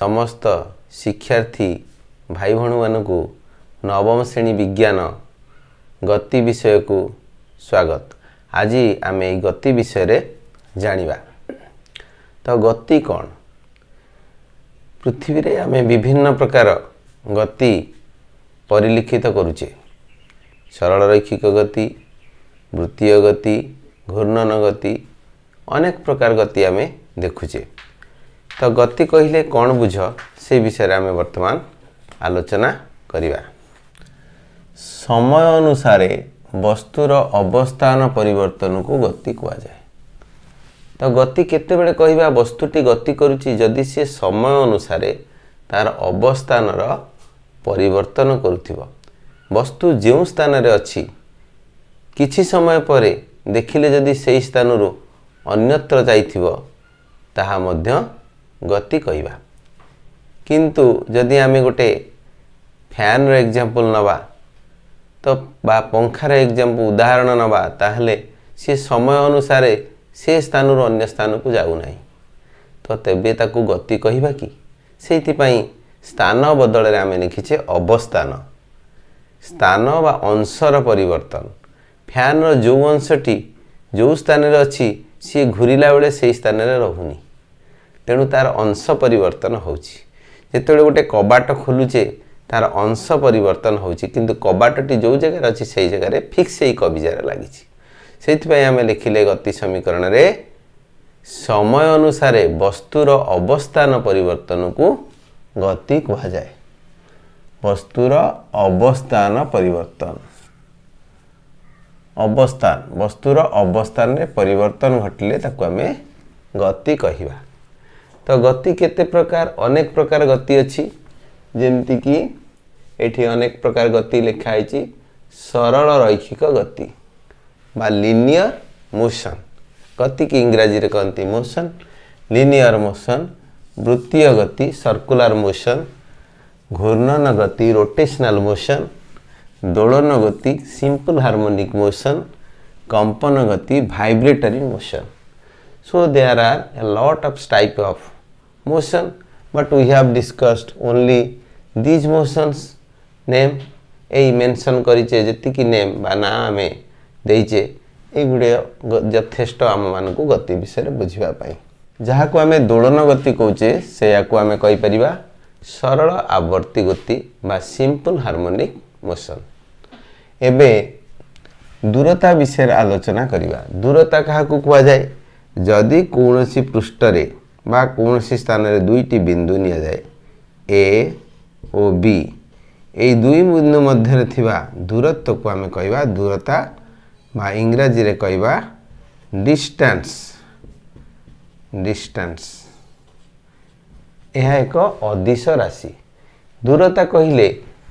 ସମସ୍ତ ଶିକ୍ଷାର୍ଥୀ ଭାଇ ଭଉଣୀମାନଙ୍କୁ ନବମ ଶ୍ରେଣୀ ବିଜ୍ଞାନ ଗତି ବିଷୟକୁ ସ୍ୱାଗତ ଆଜି ଆମେ ଏଇ ଗତି ବିଷୟରେ ଜାଣିବା ତ ଗତି କ'ଣ ପୃଥିବୀରେ ଆମେ ବିଭିନ୍ନ ପ୍ରକାର ଗତି ପରିଲକ୍ଷିତ କରୁଛେ ସରଳ ରୈକ୍ଷିକ ଗତି ବୃତ୍ତୀୟ ଗତି ଘୂର୍ଣ୍ଣନ ଗତି ଅନେକ ପ୍ରକାର ଗତି ଆମେ ଦେଖୁଛେ ତ ଗତି କହିଲେ କ'ଣ ବୁଝ ସେ ବିଷୟରେ ଆମେ ବର୍ତ୍ତମାନ ଆଲୋଚନା କରିବା ସମୟ ଅନୁସାରେ ବସ୍ତୁର ଅବସ୍ଥାନ ପରିବର୍ତ୍ତନକୁ ଗତି କୁହାଯାଏ ତ ଗତି କେତେବେଳେ କହିବା ବସ୍ତୁଟି ଗତି କରୁଛି ଯଦି ସିଏ ସମୟ ଅନୁସାରେ ତା'ର ଅବସ୍ଥାନର ପରିବର୍ତ୍ତନ କରୁଥିବ ବସ୍ତୁ ଯେଉଁ ସ୍ଥାନରେ ଅଛି କିଛି ସମୟ ପରେ ଦେଖିଲେ ଯଦି ସେହି ସ୍ଥାନରୁ ଅନ୍ୟତ୍ର ଯାଇଥିବ ତାହା ମଧ୍ୟ ଗତି କହିବା କିନ୍ତୁ ଯଦି ଆମେ ଗୋଟେ ଫ୍ୟାନ୍ର ଏକ୍ଜାମ୍ପଲ୍ ନେବା ତ ବା ପଙ୍ଖାର ଏକ୍ଜାମ୍ପଲ୍ ଉଦାହରଣ ନେବା ତାହେଲେ ସେ ସମୟ ଅନୁସାରେ ସେ ସ୍ଥାନରୁ ଅନ୍ୟ ସ୍ଥାନକୁ ଯାଉନାହିଁ ତ ତେବେ ତାକୁ ଗତି କହିବା କି ସେଇଥିପାଇଁ ସ୍ଥାନ ବଦଳରେ ଆମେ ଲେଖିଛେ ଅବସ୍ଥାନ ସ୍ଥାନ ବା ଅଂଶର ପରିବର୍ତ୍ତନ ଫ୍ୟାନ୍ର ଯେଉଁ ଅଂଶଟି ଯେଉଁ ସ୍ଥାନରେ ଅଛି ସିଏ ଘୁରିଲା ବେଳେ ସେହି ସ୍ଥାନରେ ରହୁନି ତେଣୁ ତା'ର ଅଂଶ ପରିବର୍ତ୍ତନ ହେଉଛି ଯେତେବେଳେ ଗୋଟେ କବାଟ ଖୋଲୁଛେ ତା'ର ଅଂଶ ପରିବର୍ତ୍ତନ ହେଉଛି କିନ୍ତୁ କବାଟଟି ଯେଉଁ ଜାଗାରେ ଅଛି ସେଇ ଜାଗାରେ ଫିକ୍ସ ସେଇ କବିଜାରେ ଲାଗିଛି ସେଇଥିପାଇଁ ଆମେ ଲେଖିଲେ ଗତି ସମୀକରଣରେ ସମୟ ଅନୁସାରେ ବସ୍ତୁର ଅବସ୍ଥାନ ପରିବର୍ତ୍ତନକୁ ଗତି କୁହାଯାଏ ବସ୍ତୁର ଅବସ୍ଥାନ ପରିବର୍ତ୍ତନ ଅବସ୍ଥାନ ବସ୍ତୁର ଅବସ୍ଥାନରେ ପରିବର୍ତ୍ତନ ଘଟିଲେ ତାକୁ ଆମେ ଗତି କହିବା तो गति केते प्रकार अनेक प्रकार गति कि जिम्तिक अनेक प्रकार गति लिखाई सरल रैखिक गति गति मोसन गतिक इङराजी कति मोशन लिनियर मोशन वृत्तीय गति सर्कुलर मोशन घूर्णन गति रोटेशनल मोशन दोलन गति सिंपल हार्मोनिक मोशन कंपन गति vibratory motion so are a lot of type of motion but we have discussed only these motions name ei mention koriche jeti ki name ba na ame deiche ei gude jathesto am manku gati bisare bujhiba pai jaha ko ame dolana gati kouche se yaku ame koi pariba sarala avarti gati ba simple harmonic motion ebe दूरता विषय आलोचना करवा दूरता क्या कह जाए जदि कौन पृष्ठ ବା କୌଣସି ସ୍ଥାନରେ ଦୁଇଟି ବିନ୍ଦୁ ନିଆଯାଏ ଏ ଓ ବି ଏଇ ଦୁଇ ବିନ୍ଦୁ ମଧ୍ୟରେ ଥିବା ଦୂରତ୍ୱକୁ ଆମେ କହିବା ଦୂରତା ବା ଇଂରାଜୀରେ କହିବା ଡିଷ୍ଟାନ୍ସ ଡିଷ୍ଟାନ୍ସ ଏହା ଏକ ଅଦିଶ ରାଶି ଦୂରତା କହିଲେ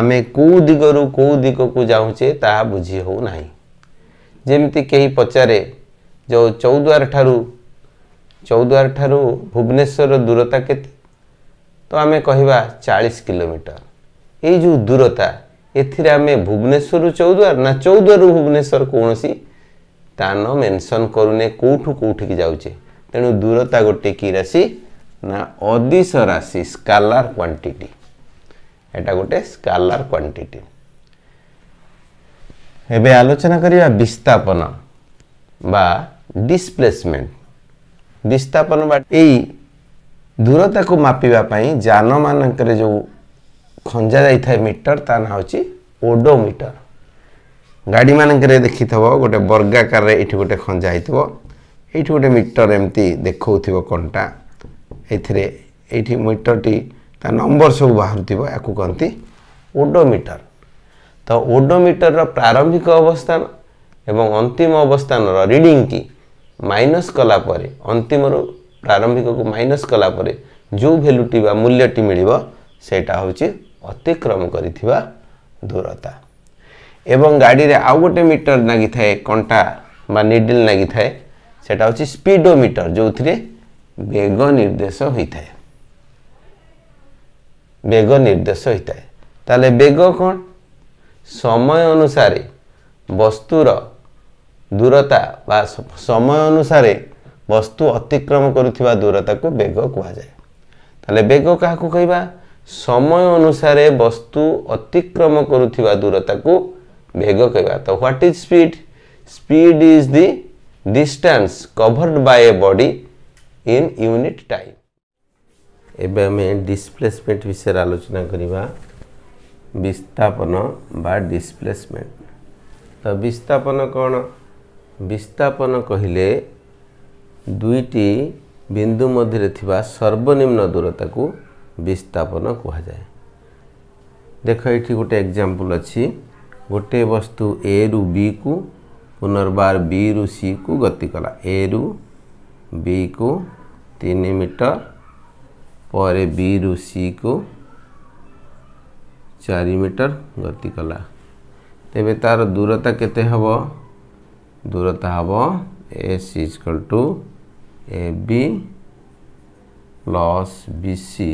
ଆମେ କେଉଁ ଦିଗରୁ କେଉଁ ଦିଗକୁ ଯାଉଛେ ତାହା ବୁଝି ହେଉନାହିଁ ଯେମିତି କେହି ପଚାରେ ଯେଉଁ ଚୌଦ୍ୱାର ଠାରୁ ଚଉଦ୍ୱାର ଠାରୁ ଭୁବନେଶ୍ୱରର ଦୂରତା କେତେ ତ ଆମେ କହିବା ଚାଳିଶ କିଲୋମିଟର ଏଇ ଯେଉଁ ଦୂରତା ଏଥିରେ ଆମେ ଭୁବନେଶ୍ୱରରୁ ଚଉଦ୍ୱାର ନା ଚଉଦ୍ୱାରରୁ ଭୁବନେଶ୍ୱର କୌଣସି ସ୍ଥାନ ମେନସନ୍ କରୁନେ କେଉଁଠୁ କେଉଁଠିକି ଯାଉଛେ ତେଣୁ ଦୂରତା ଗୋଟେ କି ରାଶି ନା ଅଦିଶ ରାଶି ସ୍କାଲାର କ୍ୱାଣ୍ଟିଟି ଏଇଟା ଗୋଟେ ସ୍କାଲାର କ୍ୱାଣ୍ଟିଟି ଏବେ ଆଲୋଚନା କରିବା ବିସ୍ଥାପନ ବା ଡିସପ୍ଲେସମେଣ୍ଟ ବିସ୍ଥାପନ ବା ଏଇ ଦୂରତାକୁ ମାପିବା ପାଇଁ ଯାନମାନଙ୍କରେ ଯେଉଁ ଖଞ୍ଜା ଯାଇଥାଏ ମିଟର ତା ନାଁ ହେଉଛି ଓଡ଼ୋମିଟର ଗାଡ଼ିମାନଙ୍କରେ ଦେଖିଥିବ ଗୋଟେ ବର୍ଗାକାରରେ ଏଇଠି ଗୋଟେ ଖଞ୍ଜା ହେଇଥିବ ଏଇଠି ଗୋଟେ ମିଟର ଏମିତି ଦେଖାଉଥିବ କଣ୍ଟା ଏଥିରେ ଏଇଠି ମିଟରଟି ତା ନମ୍ବର ସବୁ ବାହାରୁଥିବ ୟାକୁ କହନ୍ତି ଓଡ଼ୋମିଟର ତ ଓଡ଼ୋମିଟରର ପ୍ରାରମ୍ଭିକ ଅବସ୍ଥାନ ଏବଂ ଅନ୍ତିମ ଅବସ୍ଥାନର ରିଡ଼ିଂ କି ମାଇନସ୍ କଲାପରେ ଅନ୍ତିମରୁ ପ୍ରାରମ୍ଭିକକୁ ମାଇନସ୍ କଲାପରେ ଯେଉଁ ଭ୍ୟାଲୁଟି ବା ମୂଲ୍ୟଟି ମିଳିବ ସେଇଟା ହେଉଛି ଅତିକ୍ରମ କରିଥିବା ଦୂରତା ଏବଂ ଗାଡ଼ିରେ ଆଉ ଗୋଟେ ମିଟର ଲାଗିଥାଏ କଣ୍ଟା ବା ନିଡ଼ିଲ୍ ଲାଗିଥାଏ ସେଇଟା ହେଉଛି ସ୍ପିଡ଼ୋ ମିଟର ଯେଉଁଥିରେ ବେଗ ନିର୍ଦ୍ଦେଶ ହୋଇଥାଏ ବେଗ ନିର୍ଦ୍ଦେଶ ହୋଇଥାଏ ତାହେଲେ ବେଗ କ'ଣ ସମୟ ଅନୁସାରେ ବସ୍ତୁର ଦୂରତା ବା ସମୟ ଅନୁସାରେ ବସ୍ତୁ ଅତିକ୍ରମ କରୁଥିବା ଦୂରତାକୁ ବେଗ କୁହାଯାଏ ତାହେଲେ ବେଗ କାହାକୁ କହିବା ସମୟ ଅନୁସାରେ ବସ୍ତୁ ଅତିକ୍ରମ କରୁଥିବା ଦୂରତାକୁ ବେଗ କହିବା ତ what is speed speed is the distance covered by a body in unit time ଏବେ ଆମେ ଡିସପ୍ଲେସମେଣ୍ଟ ବିଷୟରେ ଆଲୋଚନା କରିବା ବିସ୍ଥାପନ ବା ଡିସପ୍ଲେସମେଣ୍ଟ ତ ବିସ୍ଥାପନ କ'ଣ ବିସ୍ତାପନ କହିଲେ ଦୁଇଟି ବିନ୍ଦୁ ମଧ୍ୟରେ ଥିବା ସର୍ବନିମ୍ନ ଦୂରତାକୁ ବିସ୍ତାପନ କୁହାଯାଏ ଦେଖ ଏଠି ଗୋଟେ ଏକ୍ଜାମ୍ପଲ୍ ଅଛି ଗୋଟିଏ ବସ୍ତୁ ଏରୁ ବିକୁ ପୁନର୍ବାର ବିରୁ ସିକୁ ଗତି କଲା ଏରୁ ବିକୁ ତିନି ମିଟର ପରେ ବିରୁ ସିକୁ ଚାରି ମିଟର ଗତି କଲା ତେବେ ତା'ର ଦୂରତା କେତେ ହେବ दूरता हम S equal to A plus B C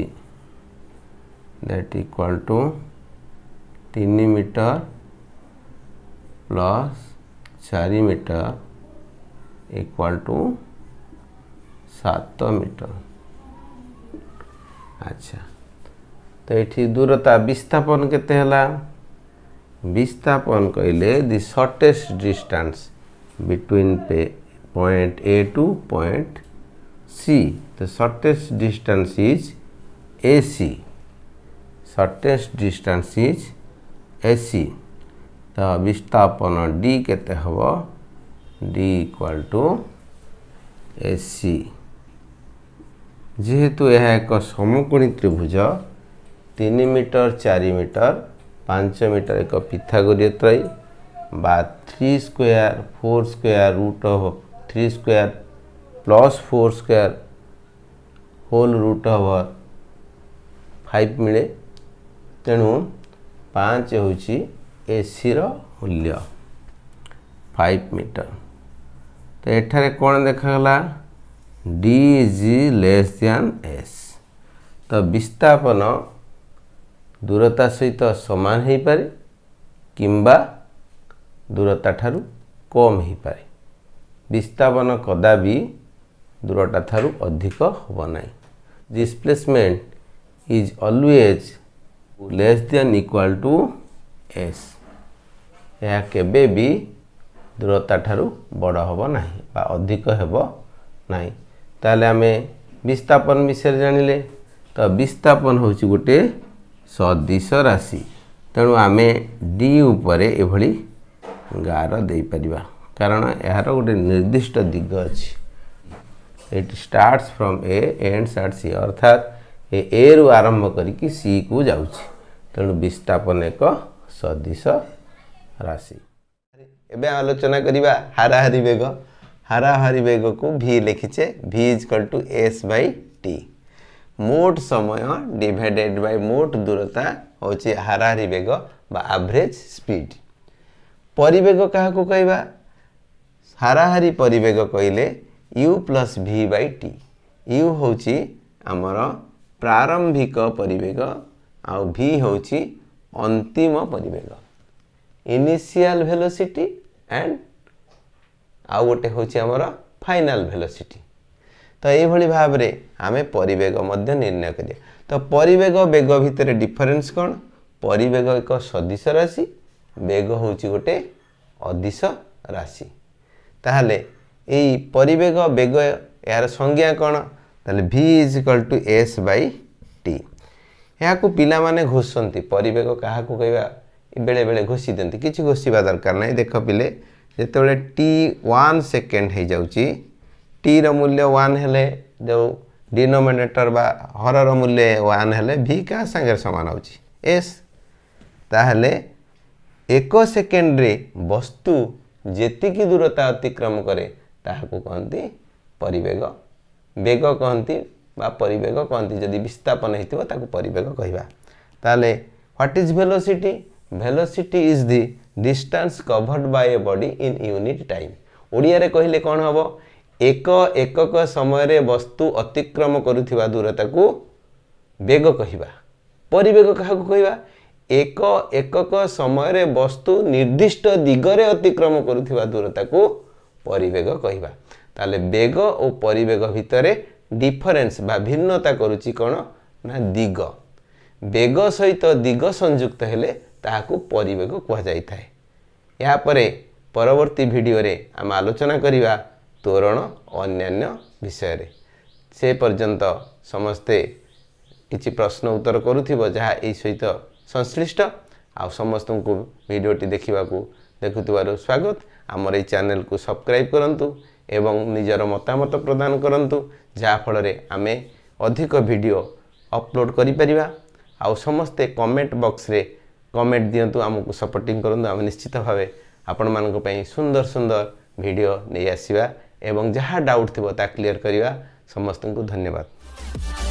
that equal to तीन मीटर प्लस चार मीटर इक्वाल टू सात मीटर अच्छा तो ये दूरता विस्थापन के विस्थापन कहले the shortest distance between point A to point C. The shortest distance is AC. Shortest distance is AC. The विस्थापन D केते हब D इक्वाल टू AC. जेहेतु यह एक समकोणी त्रिभुज तीन मीटर चार मीटर पांच मीटर एक पिथागोरिय त्रयी বা three square four square root of three square plus four square whole root of five মিলে তেণু ପାଞ୍ଚ ହେଉଛି ଏସିର ମୂଲ୍ୟ ଫାଇଭ୍ ମିଟର ତ ଏଠାରେ କ'ଣ ଦେଖାଗଲା D is less than S ତ ବିସ୍ଥାପନ ଦୂରତା ସହିତ ସମାନ ହୋଇପାରେ କିମ୍ବା ଦୂରତାଠାରୁ କମ୍ ହୋଇପାରେ ବିସ୍ତାପନ କଦାପି ଦୂରତାଠାରୁ ଅଧିକ ହେବ ନାହିଁ displacement is always less than equal to S ଏହା କେବେ ବି ଦୂରତାଠାରୁ ବଡ଼ ହେବ ନାହିଁ ବା ଅଧିକ ହେବ ନାହିଁ ତାହେଲେ ଆମେ ବିସ୍ତାପନ ବିଷୟରେ ଜାଣିଲେ ତ ବିସ୍ତାପନ ହେଉଛି ଗୋଟିଏ ସଦୃଶ ରାଶି ତେଣୁ ଆମେ ଡି ଉପରେ ଏଭଳି ଗାର ଦେଇପାରିବା କାରଣ ଏହାର ଗୋଟେ ନିର୍ଦ୍ଦିଷ୍ଟ ଦିଗ ଅଛି it starts from A and start C ଅର୍ଥାତ୍ ଏ ଏରୁ ଆରମ୍ଭ କରିକି ସିକୁ ଯାଉଛି ତେଣୁ ବିସ୍ଥାପନ ଏକ ସଦିଶ ରାଶି ଏବେ ଆଲୋଚନା କରିବା ହାରାହାରି ବେଗ ହାରାହାରି ବେଗକୁ ଭି ଲେଖିଛେ V is equal to S by T ମୋଟ ସମୟ ଡିଭାଇଡ଼େଡ଼୍ ବାଇ ମୋଟ ଦୂରତା ହେଉଛି ହାରାହାରି ବେଗ ବା ଆଭରେଜ୍ ସ୍ପିଡ଼୍ ପରିବେଗ କାହାକୁ କହିବା ହାରାହାରି ପରିବେଗ କହିଲେ U plus V by T U ହେଉଛି ଆମର ପ୍ରାରମ୍ଭିକ ପରିବେଗ ଆଉ ଭି ହେଉଛି ଅନ୍ତିମ ପରିବେଗ ଇନିସିଆଲ ଭେଲୋସିଟି ଆଣ୍ଡ ଆଉ ଗୋଟେ ହେଉଛି ଆମର ଫାଇନାଲ ଭେଲୋସିଟି ତ ଏଇଭଳି ଭାବରେ ଆମେ ପରିବେଗ ମଧ୍ୟ ନିର୍ଣ୍ଣୟ କରିବା ତ ପରିବେଗ ବେଗ ଭିତରେ ଡିଫରେନ୍ସ କ'ଣ ପରିବେଗ ଏକ ସଦିଶ ରାଶି ବେଗ ହେଉଛି ଗୋଟେ ଅଦିଶ ରାଶି ତାହେଲେ ଏଇ ପରିବେଗ ବେଗ ଏହାର ସଂଜ୍ଞା କ'ଣ ତାହେଲେ V is equal to S by T ଏହାକୁ ପିଲାମାନେ ଘୋଷନ୍ତି ପରିବେଗ କାହାକୁ କହିବା ବେଳେବେଳେ ଘୋଷି ଦିଅନ୍ତି କିଛି ଘୋଷିବା ଦରକାର ନାହିଁ ଦେଖ ପିଲେ ଯେତେବେଳେ ଟି ୱାନ୍ ସେକେଣ୍ଡ ହୋଇଯାଉଛି ଟିର ମୂଲ୍ୟ ୱାନ୍ ହେଲେ ଯେଉଁ ଡିନୋମିନେଟର ବା ହରର ମୂଲ୍ୟ ୱାନ୍ ହେଲେ ଭି କାହା ସାଙ୍ଗରେ ସମାନ ହେଉଛି ଏସ୍ ତାହେଲେ ଏକ ସେକେଣ୍ଡରେ ବସ୍ତୁ ଯେତିକି ଦୂରତା ଅତିକ୍ରମ କରେ ତାହାକୁ କହନ୍ତି ପରିବେଗ ବେଗ କହନ୍ତି ବା ପରିବେଗ କହନ୍ତି ଯଦି ବିସ୍ଥାପନ ହେଇଥିବ ତାକୁ ପରିବେଗ କହିବା ତାହେଲେ what is velocity velocity is the distance covered by a body in unit time ଓଡ଼ିଆରେ କହିଲେ କ'ଣ ହେବ ଏକ ଏକକ ସମୟରେ ବସ୍ତୁ ଅତିକ୍ରମ କରୁଥିବା ଦୂରତାକୁ ବେଗ କହିବା ପରିବେଗ କାହାକୁ କହିବା ଏକ ଏକକ ସମୟରେ ବସ୍ତୁ ନିର୍ଦ୍ଦିଷ୍ଟ ଦିଗରେ ଅତିକ୍ରମ କରୁଥିବା ଦୂରତାକୁ ପରିବେଗ କହିବା ତାହେଲେ ବେଗ ଓ ପରିବେଗ ଭିତରେ ଡିଫରେନ୍ସ ବା ଭିନ୍ନତା କରୁଛି କ'ଣ ନା ଦିଗ ବେଗ ସହିତ ଦିଗ ସଂଯୁକ୍ତ ହେଲେ ତାହାକୁ ପରିବେଗ କୁହାଯାଇଥାଏ ଏହାପରେ ପରବର୍ତ୍ତୀ ଭିଡ଼ିଓରେ ଆମେ ଆଲୋଚନା କରିବା ତୋରଣ ଅନ୍ୟାନ୍ୟ ବିଷୟରେ ସେ ପର୍ଯ୍ୟନ୍ତ ସମସ୍ତେ କିଛି ପ୍ରଶ୍ନ ଉତ୍ତର କରୁଥିବ ଯାହା ଏହି ସହିତ ସଂଶ୍ଲିଷ୍ଟ ଆଉ ସମସ୍ତଙ୍କୁ ଭିଡ଼ିଓଟି ଦେଖିବାକୁ ଦେଖୁଥିବାରୁ ସ୍ୱାଗତ ଆମର ଏହି ଚ୍ୟାନେଲକୁ ସବସ୍କ୍ରାଇବ୍ କରନ୍ତୁ ଏବଂ ନିଜର ମତାମତ ପ୍ରଦାନ କରନ୍ତୁ ଯାହାଫଳରେ ଆମେ ଅଧିକ ଭିଡ଼ିଓ ଅପଲୋଡ଼ କରିପାରିବା ଆଉ ସମସ୍ତେ କମେଣ୍ଟ ବକ୍ସରେ କମେଣ୍ଟ ଦିଅନ୍ତୁ ଆମକୁ ସପୋର୍ଟିଂ କରନ୍ତୁ ଆମେ ନିଶ୍ଚିତ ଭାବେ ଆପଣମାନଙ୍କ ପାଇଁ ସୁନ୍ଦର ସୁନ୍ଦର ଭିଡ଼ିଓ ନେଇ ଆସିବା ଏବଂ ଯାହା ଡାଉଟ୍ ଥିବ ତାହା କ୍ଲିଅର କରିବା ସମସ୍ତଙ୍କୁ ଧନ୍ୟବାଦ